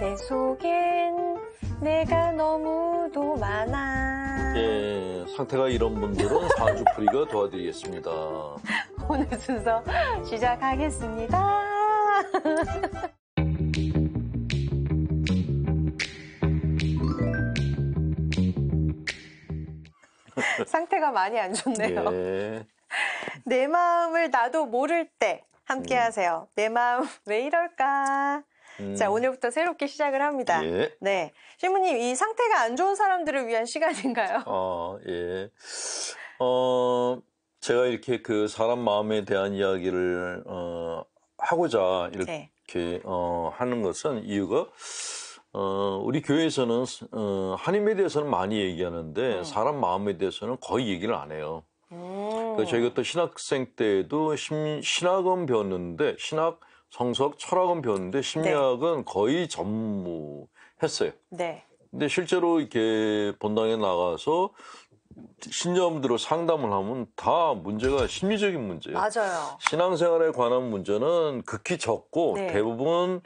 내 속엔 내가 너무도 많아. 예, 상태가 이런 분들은 사주풀리가 도와드리겠습니다. 오늘 순서 시작하겠습니다. 상태가 많이 안 좋네요. 예. 내 마음을 나도 모를 때 함께 하세요. 내 마음 왜 이럴까? 음. 자, 오늘부터 새롭게 시작을 합니다. 예. 네. 신부님, 이 상태가 안 좋은 사람들을 위한 시간인가요? 어, 예. 어, 제가 이렇게 그 사람 마음에 대한 이야기를, 어, 하고자 이렇게, 네. 어, 하는 것은 이유가, 어, 우리 교회에서는, 어, 하나님에 대해서는 많이 얘기하는데, 음. 사람 마음에 대해서는 거의 얘기를 안 해요. 음. 그 저희가 또 신학생 때에도 신, 학은 배웠는데 신학 성서학, 철학은 배웠는데 네. 심리학은 네. 거의 전무했어요. 네. 근데 실제로 이렇게 본당에 나가서 신념들로 상담을 하면 다 문제가 심리적인 문제예요. 맞아요. 신앙생활에 관한 문제는 극히 적고 네. 대부분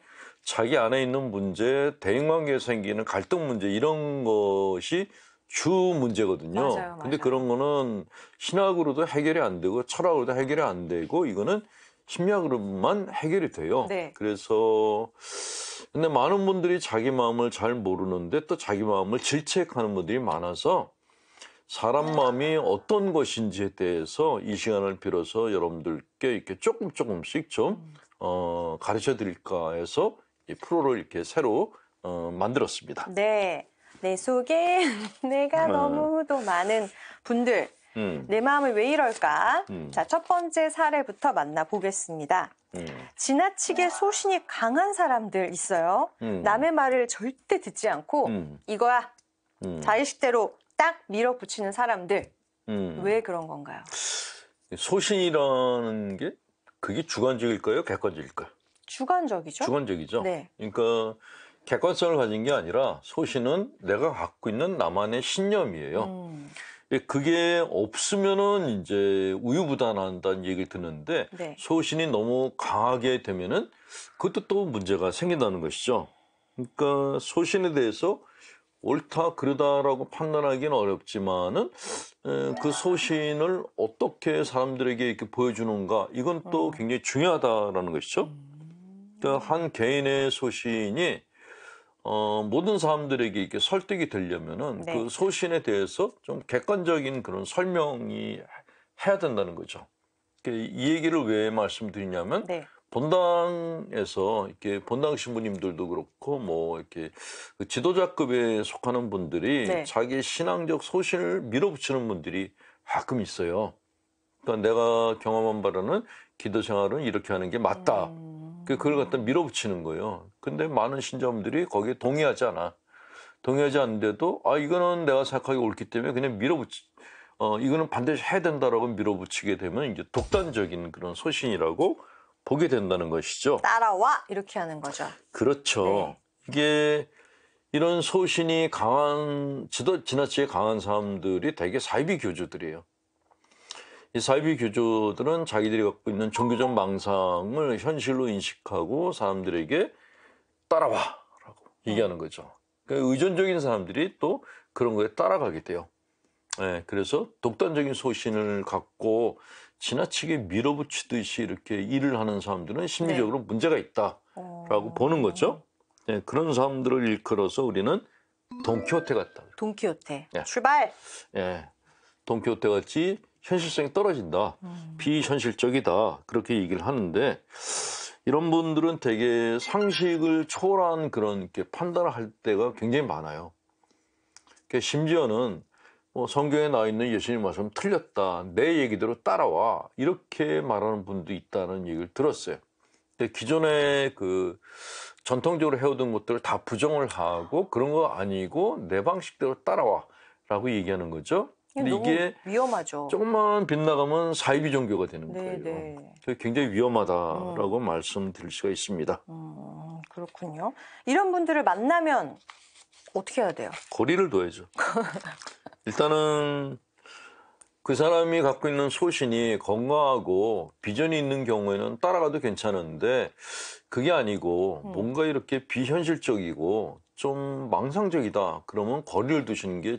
자기 안에 있는 문제, 대인관계에 생기는 갈등 문제 이런 것이 주 문제거든요. 맞아요, 맞아요. 근데 그런 거는 신학으로도 해결이 안 되고 철학으로도 해결이 안 되고 이거는 심리학으로만 해결이 돼요. 네. 그래서 근데 많은 분들이 자기 마음을 잘 모르는데 또 자기 마음을 질책하는 분들이 많아서 사람 마음이 어떤 것인지에 대해서 이 시간을 빌어서 여러분들께 이렇게 조금 조금씩 좀 어, 가르쳐 드릴까 해서 이 프로를 이렇게 새로 어, 만들었습니다. 네. 내 속에 내가 네. 너무도 많은 분들 음. 내 마음은 왜 이럴까? 음. 자, 첫 번째 사례부터 만나보겠습니다. 음. 지나치게 소신이 강한 사람들 있어요. 음. 남의 말을 절대 듣지 않고 음. 이거야 음. 자의식대로 딱 밀어붙이는 사람들. 왜 그런 건가요? 소신이라는 게 그게 주관적일까요? 객관적일까요? 주관적이죠. 주관적이죠. 네. 그러니까 객관성을 가진 게 아니라 소신은 내가 갖고 있는 나만의 신념이에요. 음. 예, 그게 없으면은 이제 우유부단한다는 얘기를 듣는데 네. 소신이 너무 강하게 되면은 그것도 또 문제가 생긴다는 것이죠. 그러니까 소신에 대해서 옳다 그르다라고 판단하기는 어렵지만은 예, 그 소신을 어떻게 사람들에게 이렇게 보여주는가 이건 또 음. 굉장히 중요하다라는 것이죠. 음. 그러니까 한 개인의 소신이 어, 모든 사람들에게 이렇게 설득이 되려면은 네. 그 소신에 대해서 좀 객관적인 그런 설명이 해야 된다는 거죠. 이 얘기를 왜 말씀드리냐면 네. 본당에서 이렇게 본당 신부님들도 그렇고 뭐 이렇게 그 지도자급에 속하는 분들이 네. 자기 신앙적 소신을 밀어붙이는 분들이 가끔 있어요. 그러니까 내가 경험한 바로는 기도 생활은 이렇게 하는 게 맞다. 음. 그 그걸 갖다 밀어붙이는 거예요. 근데 많은 신자분들이 거기에 동의하지 않아. 동의하지 않는데도 아 이거는 내가 생각하기 옳기 때문에 그냥 밀어붙이 어 이거는 반드시 해야 된다라고 밀어붙이게 되면 이제 독단적인 그런 소신이라고 보게 된다는 것이죠. 따라와 이렇게 하는 거죠. 그렇죠. 네. 이게 이런 소신이 강한 지도 지나치게 강한 사람들이 대개 사이비 교주들이에요. 이 사이비 교조들은 자기들이 갖고 있는 종교적 망상을 현실로 인식하고 사람들에게 따라와라고 얘기하는 거죠. 그러니까 의존적인 사람들이 또 그런 거에 따라가게 돼요. 네, 그래서 독단적인 소신을 갖고 지나치게 밀어붙이듯이 이렇게 일을 하는 사람들은 심리적으로 네. 문제가 있다라고 어... 보는 거죠. 네, 그런 사람들을 일컬어서 우리는 돈키호테 같다. 돈키호테. 네. 예. 출발. 예. 돈키호테 같이 현실성이 떨어진다. 음. 비현실적이다. 그렇게 얘기를 하는데 이런 분들은 되게 상식을 초월한 그런 판단을 할 때가 굉장히 많아요. 그러니까 심지어는 뭐 성경에 나와 있는 예수님 말씀 틀렸다. 내 얘기대로 따라와. 이렇게 말하는 분도 있다는 얘기를 들었어요. 근데 기존에 그 전통적으로 해오던 것들을 다 부정을 하고 그런 거 아니고 내 방식대로 따라와. 라고 얘기하는 거죠. 예, 근데 이게 위험하죠. 조금만 빗나가면 사이비 종교가 되는 네, 거예요. 네. 굉장히 위험하다라고 음. 말씀드릴 수가 있습니다. 음, 그렇군요. 이런 분들을 만나면 어떻게 해야 돼요? 거리를 둬야죠. 일단은 그 사람이 갖고 있는 소신이 건강하고 비전이 있는 경우에는 따라가도 괜찮은데 그게 아니고 음. 뭔가 이렇게 비현실적이고 좀 망상적이다 그러면 거리를 두시는 게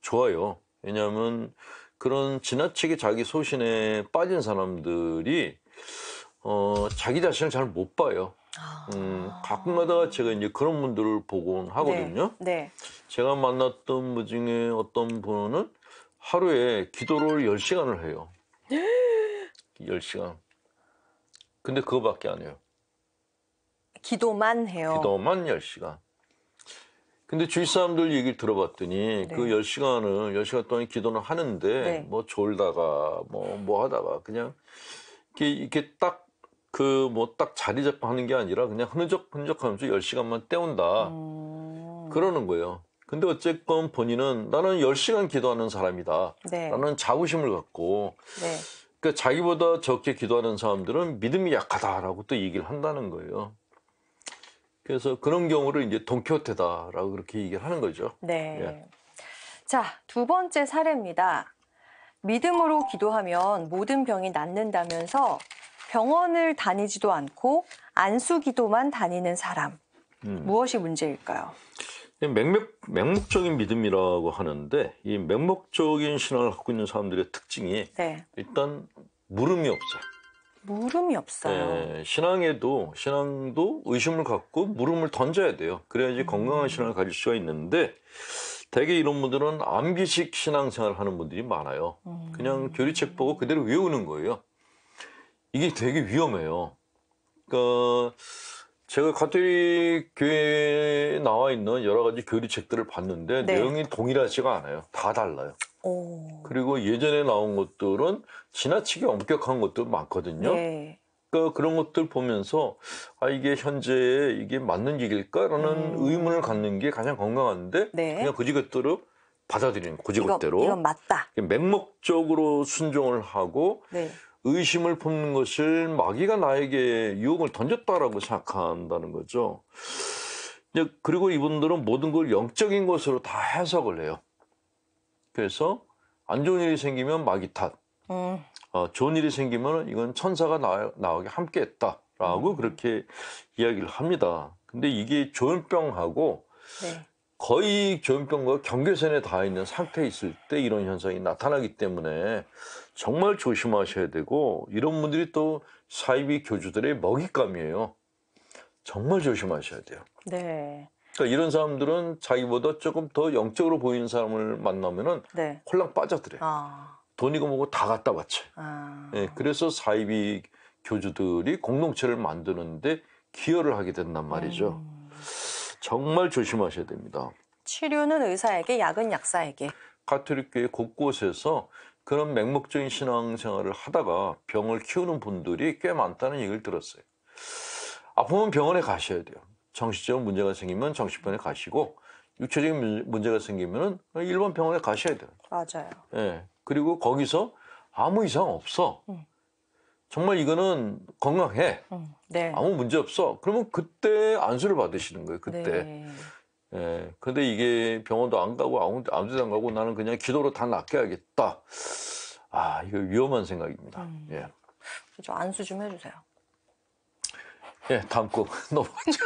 좋아요. 왜냐하면 그런 지나치게 자기 소신에 빠진 사람들이 어, 자기 자신을 잘 못 봐요. 아. 음, 가끔가다 제가 이제 그런 분들을 보곤 네. 하거든요. 네, 네. 제가 만났던 분 중에 어떤 분은 하루에 기도를 10시간을 해요. 10시간. 근데 그거밖에 안 해요. 기도만 해요. 기도만 10시간. 근데 주위 사람들 얘기를 들어봤더니 네. 그 10시간은 10시간 동안 기도는 하는데 네. 뭐 졸다가 뭐뭐 뭐 하다가 그냥 이렇게 이렇게 딱그 뭐딱 그 뭐 자리 잡고 하는 게 아니라 그냥 흔적 흔적 하면서 10시간만 때운다. 음... 그러는 거예요. 근데 어쨌건 본인은 나는 10시간 기도하는 사람이다. 네. 나는 자부심을 갖고 네. 그러니까 자기보다 적게 기도하는 사람들은 믿음이 약하다라고 또 얘기를 한다는 거예요. 그래서 그런 경우를 이제 동키호테다라고 그렇게 얘기를 하는 거죠. 네. 예. 자, 두 번째 사례입니다. 믿음으로 기도하면 모든 병이 낫는다면서 병원을 다니지도 않고 안수 기도만 다니는 사람. 음. 무엇이 문제일까요? 맹목, 맹목적인 믿음이라고 하는데 이 맹목적인 신앙을 갖고 있는 사람들의 특징이 네. 일단 물음이 없어요. 물음이 없어요. 네, 신앙에도 신앙도 의심을 갖고 물음을 던져야 돼요. 그래야지 음. 건강한 신앙을 가질 수가 있는데 대개 이런 분들은 암기식 신앙생활을 하는 분들이 많아요. 음. 그냥 교리책 보고 그대로 외우는 거예요. 이게 되게 위험해요. 그러니까 제가 가톨릭 교회에 나와 있는 여러 가지 교리책들을 봤는데 네. 내용이 동일하지가 않아요. 다 달라요. 오. 어. 그리고 예전에 나온 것들은 지나치게 엄격한 것도 많거든요. 네. 그러니까 그런 것들 보면서 아 이게 현재 이게 맞는 얘기일까라는 음. 의문을 갖는 게 가장 건강한데 네. 그냥 그지것대로 받아들이는 고지것대로 이건 맞다. 맹목적으로 순종을 하고 네. 의심을 품는 것을 마귀가 나에게 유혹을 던졌다라고 생각한다는 거죠. 그리고 이분들은 모든 걸 영적인 것으로 다 해석을 해요. 그래서 안 좋은 일이 생기면 마귀 탓, 어. 어, 좋은 일이 생기면 이건 천사가 나, 나에게 함께했다라고 음. 그렇게 이야기를 합니다. 근데 이게 조현병하고 네. 거의 조현병과 경계선에 닿아 있는 상태에 있을 때 이런 현상이 나타나기 때문에 정말 조심하셔야 되고 이런 분들이 또 사이비 교주들의 먹잇감이에요. 정말 조심하셔야 돼요. 네. 그러니까 이런 사람들은 자기보다 조금 더 영적으로 보이는 사람을 만나면은 네. 홀랑 빠져들어요. 아. 돈이고 뭐고 다 갖다 바쳐. 아. 예, 그래서 사이비 교주들이 공동체를 만드는데 기여를 하게 된단 말이죠. 음. 정말 조심하셔야 됩니다. 치료는 의사에게, 약은 약사에게. 가톨릭교회 곳곳에서 그런 맹목적인 신앙생활을 하다가 병을 키우는 분들이 꽤 많다는 얘기를 들었어요. 아프면 병원에 가셔야 돼요. 정신적 문제가 생기면 정신병원에 가시고 육체적인 문제가 생기면 일반 병원에 가셔야 돼요. 맞아요. 예. 그리고 거기서 아무 이상 없어. 음. 정말 이거는 건강해. 음. 네. 아무 문제 없어. 그러면 그때 안수를 받으시는 거예요. 그때. 네. 예. 근데 이게 병원도 안 가고 아무 아무데도 안 가고 나는 그냥 기도로 다 낫게 하겠다. 아 이거 위험한 생각입니다. 음. 예. 저 안수 좀 해주세요. 예, 다음 곡 넘어가죠.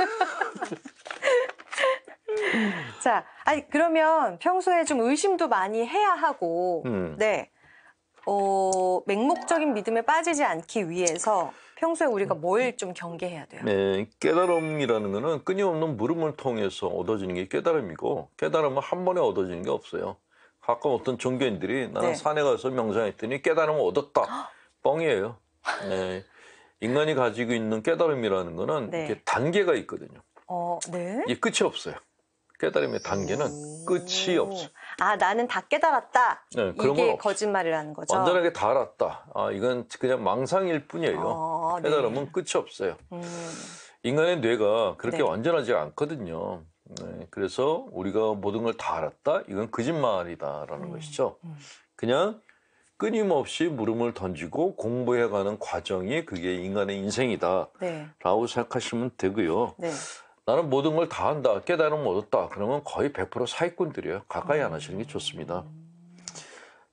자, 아니 그러면 평소에 좀 의심도 많이 해야 하고, 음. 네, 어, 맹목적인 믿음에 빠지지 않기 위해서 평소에 우리가 뭘 좀 경계해야 돼요? 네, 깨달음이라는 거는 끊임없는 물음을 통해서 얻어지는 게 깨달음이고 깨달음은 한 번에 얻어지는 게 없어요. 가끔 어떤 종교인들이 나는 네. 산에 가서 명상했더니 깨달음을 얻었다. 뻥이에요. 네. 인간이 가지고 있는 깨달음이라는 거는 네. 이렇게 단계가 있거든요. 어, 네. 이 끝이 없어요. 깨달음의 단계는 끝이 없어. 아 나는 다 깨달았다. 네, 이게 거짓말이라는 거죠. 완전하게 다 알았다. 아 이건 그냥 망상일 뿐이에요. 어, 네. 깨달음은 네. 끝이 없어요. 음. 인간의 뇌가 그렇게 네. 완전하지 않거든요. 네, 그래서 우리가 모든 걸 다 알았다. 이건 거짓말이다라는 음. 것이죠. 음. 그냥 끊임없이 물음을 던지고 공부해가는 과정이 그게 인간의 인생이다. 네. 라고 생각하시면 되고요. 네. 나는 모든 걸 다 한다. 깨달음을 얻었다. 그러면 거의 100% 사기꾼들이에요. 가까이 음. 안 하시는 게 좋습니다.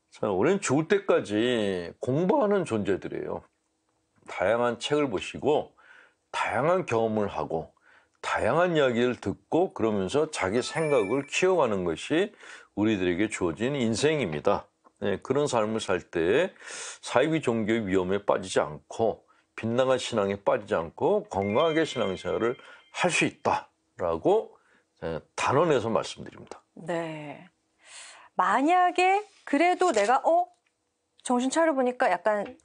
자, 우리는 죽을 때까지 공부하는 존재들이에요. 다양한 책을 보시고, 다양한 경험을 하고, 다양한 이야기를 듣고, 그러면서 자기 생각을 키워가는 것이 우리들에게 주어진 인생입니다. 네, 그런 삶을 살 때 사이비 종교의 위험에 빠지지 않고 빛나간 신앙에 빠지지 않고 건강하게 신앙생활을 할 수 있다라고 네, 단언해서 말씀드립니다. 네. 만약에 그래도 내가 어 정신 차려 보니까 약간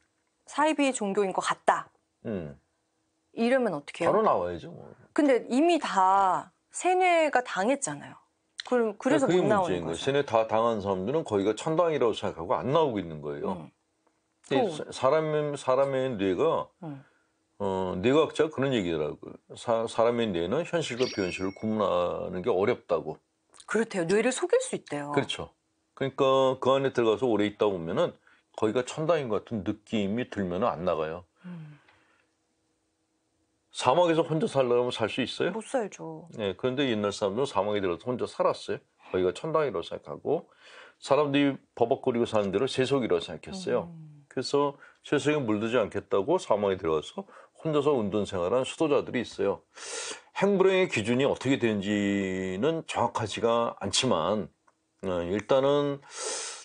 사이비 종교인 것 같다. 음. 이러면 어떻게 해요? 바로 나와야죠. 뭐. 근데 이미 다 세뇌가 당했잖아요. 그럼 그래서 네, 못 나오는 거죠. 신에 다 당한 사람들은 거기가 천당이라고 생각하고 안 나오고 있는 거예요. 음. 사람 사람의 뇌가 음. 어, 뇌과학자 그런 얘기더라고요. 사, 사람의 뇌는 현실과 비현실을 구분하는 게 어렵다고. 그렇대요. 뇌를 속일 수 있대요. 그렇죠. 그러니까 그 안에 들어가서 오래 있다 보면은 거기가 천당인 것 같은 느낌이 들면은 안 나가요. 음. 사막에서 혼자 살려면 살 수 있어요? 못 살죠. 네, 그런데 옛날 사람들은 사막에 들어서 혼자 살았어요. 거기가 천당이라고 생각하고 사람들이 버벅거리고 사는 대로 세속이라고 생각했어요. 음. 그래서 세속에 물들지 않겠다고 사막에 들어가서 혼자서 운동 생활한 수도자들이 있어요. 행불행의 기준이 어떻게 되는지는 정확하지가 않지만 어, 일단은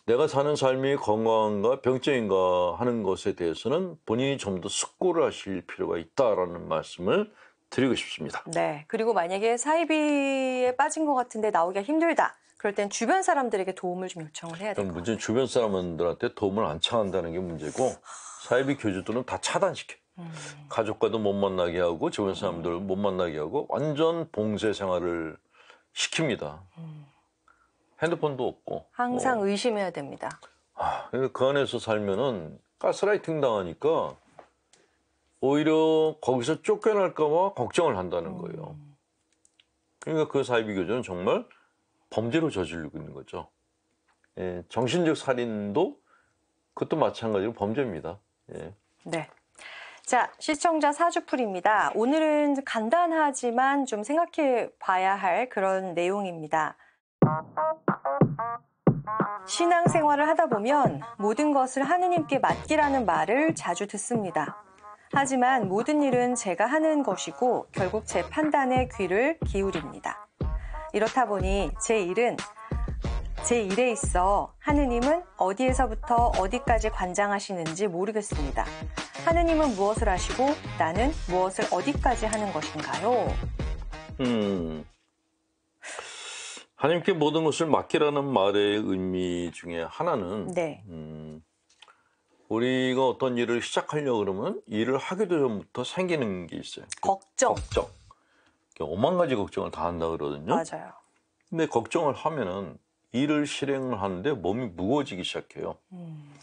내가 사는 삶이 건강한가 병적인가 하는 것에 대해서는 본인이 좀 더 숙고를 하실 필요가 있다라는 말씀을 드리고 싶습니다. 네. 그리고 만약에 사이비에 빠진 것 같은데 나오기가 힘들다. 그럴 땐 주변 사람들에게 도움을 좀 요청을 해야 돼요. 그럼 문 주변 사람들한테 도움을 안 청한다는 게 문제고 사이비 교주들은 다 차단시켜. 음. 가족과도 못 만나게 하고 주변 사람들 못 만나게 하고 완전 봉쇄 생활을 시킵니다. 음. 핸드폰도 없고. 항상 어. 의심해야 됩니다. 아, 그러니까 그 안에서 살면은 가스라이팅 당하니까 오히려 거기서 쫓겨날까봐 걱정을 한다는 거예요. 음. 그러니까 그 사이비교조는 정말 범죄로 저지르고 있는 거죠. 예, 정신적 살인도 그것도 마찬가지로 범죄입니다. 예. 네. 자, 시청자 사주풀입니다. 오늘은 간단하지만 좀 생각해 봐야 할 그런 내용입니다. 신앙생활을 하다 보면 모든 것을 하느님께 맡기라는 말을 자주 듣습니다. 하지만 모든 일은 제가 하는 것이고 결국 제 판단에 귀를 기울입니다. 이렇다 보니 제 일은 제 일에 있어 하느님은 어디에서부터 어디까지 관장하시는지 모르겠습니다. 하느님은 무엇을 하시고 나는 무엇을 어디까지 하는 것인가요? 음, 하나님께 모든 것을 맡기라는 말의 의미 중에 하나는 네. 음, 우리가 어떤 일을 시작하려 그러면 일을 하기도 전부터 생기는 게 있어요. 그 걱정. 걱정. 오만 가지 걱정을 다 한다 그러거든요. 맞아요. 근데 걱정을 하면은 일을 실행을 하는데 몸이 무거워지기 시작해요. 음.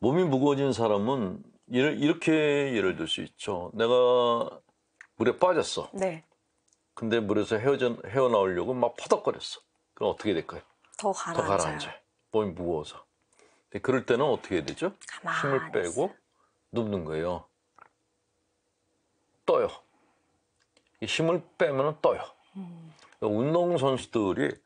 몸이 무거워진 사람은 이렇게 예를 들 수 있죠. 내가 물에 빠졌어. 네. 근데 물에서 헤어져, 헤어나오려고 막 퍼덕거렸어. 그럼 어떻게 될까요? 더가라앉아더가라앉아 몸이 무거워서. 그럴 때는 어떻게 해야 되죠? 힘을 빼고 눕는 거예요. 떠요. 힘을 빼면 떠요. 음. 운동선수들이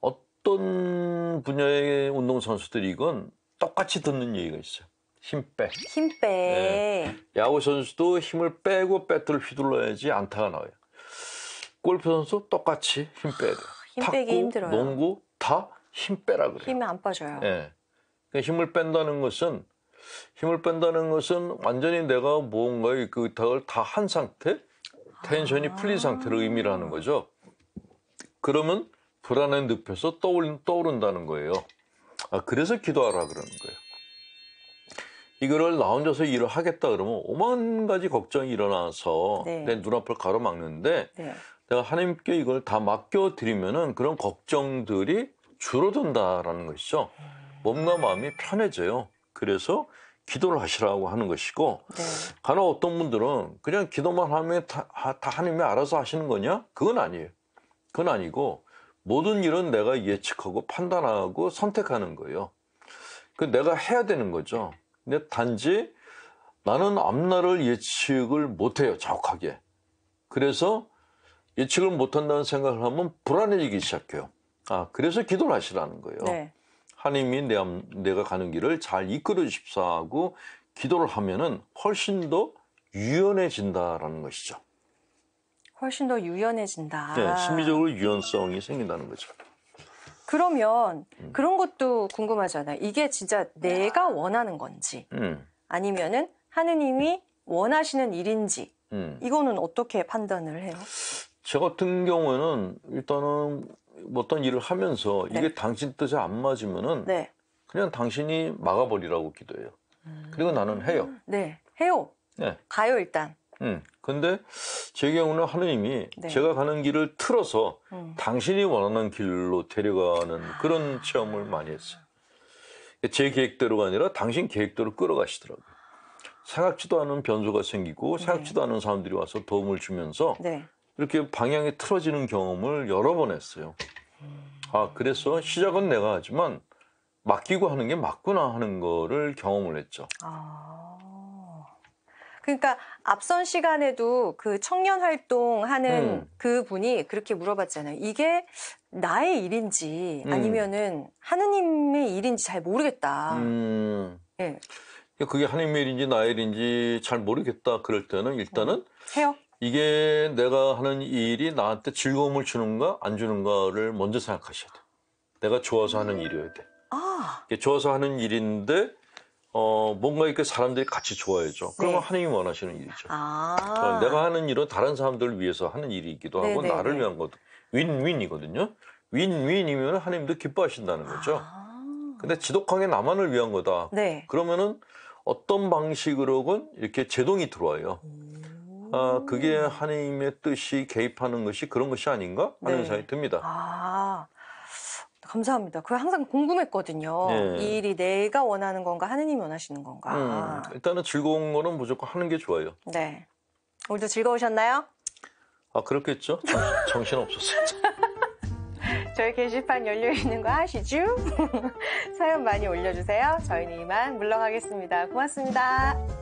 어떤 분야의 운동선수들이건 똑같이 듣는 얘기가 있어요. 힘 빼. 힘 빼. 네. 야구 선수도 힘을 빼고 배트를 휘둘러야지 안타가 나와요. 골프 선수 똑같이 힘 빼야 돼. 아, 힘 탁구, 빼기 힘들어요. 농구 다 힘 빼라 그래요. 힘이 안 빠져요. 예. 그러니까 힘을 뺀다는 것은 힘을 뺀다는 것은 완전히 내가 무언가의 그 덕을 다 한 상태, 텐션이 아. 풀린 상태를 의미하는 거죠. 그러면 불안에 눕혀서 떠올, 떠오른다는 거예요. 아, 그래서 기도하라 그러는 거예요. 이거를 나 혼자서 일을 하겠다 그러면 오만 가지 걱정이 일어나서 네. 내 눈앞을 가로막는데 네. 내가 하나님께 이걸 다 맡겨드리면은 그런 걱정들이 줄어든다라는 것이죠. 몸과 마음이 편해져요. 그래서 기도를 하시라고 하는 것이고 네. 간혹 어떤 분들은 그냥 기도만 하면 다, 다 하나님이 알아서 하시는 거냐? 그건 아니에요. 그건 아니고 모든 일은 내가 예측하고 판단하고 선택하는 거예요. 그 내가 해야 되는 거죠. 근데 단지 나는 앞날을 예측을 못해요 정확하게. 그래서 예측을 못한다는 생각을 하면 불안해지기 시작해요. 아 그래서 기도를 하시라는 거예요. 네. 하나님이 내, 내가 가는 길을 잘 이끌어 주십사 하고 기도를 하면은 훨씬 더 유연해진다라는 것이죠. 훨씬 더 유연해진다. 네, 심리적으로 유연성이 생긴다는 거죠. 그러면 음. 그런 것도 궁금하잖아요. 이게 진짜 내가 원하는 건지 음. 아니면은 하느님이 원하시는 일인지 음. 이거는 어떻게 판단을 해요? 저 같은 경우에는 일단은 뭐 어떤 일을 하면서 네. 이게 당신 뜻에 안 맞으면은 네. 그냥 당신이 막아버리라고 기도해요. 음. 그리고 나는 해요. 네, 해요. 네. 가요 일단. 음. 근데 제 경우는 하느님이 네. 제가 가는 길을 틀어서 음. 당신이 원하는 길로 데려가는 그런 아. 체험을 많이 했어요. 제 계획대로가 아니라 당신 계획대로 끌어가시더라고요. 생각지도 않은 변수가 생기고 네. 생각지도 않은 사람들이 와서 도움을 주면서 네. 이렇게 방향이 틀어지는 경험을 여러 번 했어요. 아, 그래서 시작은 내가 하지만 맡기고 하는 게 맞구나 하는 거를 경험을 했죠. 아... 그러니까 앞선 시간에도 그 청년 활동하는 음. 그 분이 그렇게 물어봤잖아요. 이게 나의 일인지 음. 아니면은 하느님의 일인지 잘 모르겠다. 음. 예. 그게 하느님의 일인지 나의 일인지 잘 모르겠다. 그럴 때는 일단은 어. 해요. 이게 내가 하는 일이 나한테 즐거움을 주는가 안 주는가를 먼저 생각하셔야 돼. 내가 좋아서 하는 일이어야 돼. 아. 이게 좋아서 하는 일인데 어 뭔가 이렇게 사람들이 같이 좋아해줘. 그러면 네. 하나님이 원하시는 일이죠. 아. 어, 내가 하는 일은 다른 사람들을 위해서 하는 일이기도 하고 네네네. 네, 나를 네. 위한 것도 윈윈이거든요. 윈윈이면 하나님도 기뻐하신다는 아. 거죠. 아. 근데 지독하게 나만을 위한 거다. 네. 그러면은 어떤 방식으로건 이렇게 제동이 들어와요. 음. 어, 그게 하나님의 뜻이 개입하는 것이 그런 것이 아닌가 하는 네. 생각이 듭니다. 아. 감사합니다. 그게 항상 궁금했거든요. 네. 이 일이 내가 원하는 건가 하느님 원하시는 건가. 음, 일단은 즐거운 거는 무조건 하는 게 좋아요. 네. 오늘도 즐거우셨나요? 아 그렇겠죠. 정신 없었어요. 저희 게시판 열려 있는 거 아시죠? 사연 많이 올려주세요. 저희는 이만 물러가겠습니다. 고맙습니다.